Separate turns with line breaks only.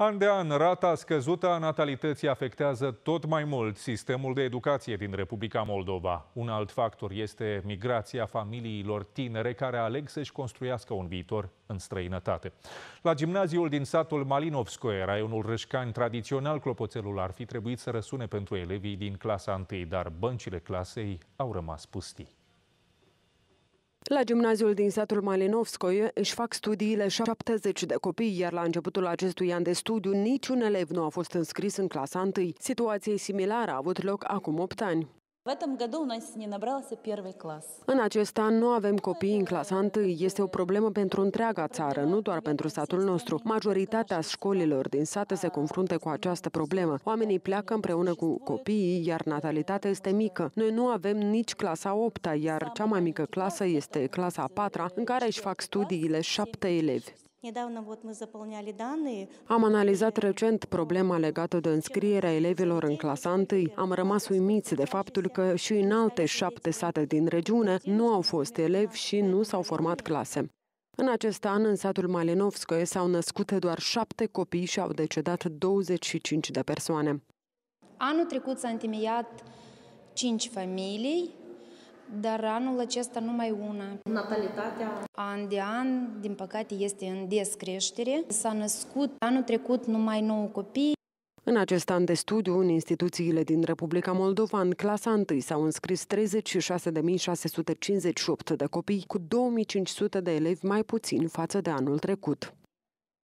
An de an, rata scăzută a natalității afectează tot mai mult sistemul de educație din Republica Moldova. Un alt factor este migrația familiilor tinere care aleg să-și construiască un viitor în străinătate. La gimnaziul din satul Malinovskoe, raionul Rășcani, tradițional clopoțelul ar fi trebuit să răsune pentru elevii din clasa 1, dar băncile clasei au rămas pustii.
La gimnaziul din satul Malinovskoye își fac studiile 70 de copii, iar la începutul acestui an de studiu niciun elev nu a fost înscris în clasa 1. Situație similară a avut loc acum 8 ani. În acest an nu avem copii în clasa 1. Este o problemă pentru întreaga țară, nu doar pentru satul nostru. Majoritatea școlilor din sate se confruntă cu această problemă. Oamenii pleacă împreună cu copiii, iar natalitatea este mică. Noi nu avem nici clasa 8 iar cea mai mică clasă este clasa 4 în care își fac studiile șapte elevi. Am analizat recent problema legată de înscrierea elevilor în clasa 1. Am rămas uimiți de faptul că și în alte șapte sate din regiune nu au fost elevi și nu s-au format clase. În acest an, în satul Malinovskoe, s-au născut doar șapte copii și au decedat 25 de persoane.
Anul trecut s-a întemeiat cinci familii, dar anul acesta numai una. Natalitatea? An de an, din păcate, este în descreștere. S-a născut anul trecut numai 9 copii,
în acest an de studiu, în instituțiile din Republica Moldova, în clasa 1 s-au înscris 36.658 de copii, cu 2.500 de elevi mai puțin față de anul trecut.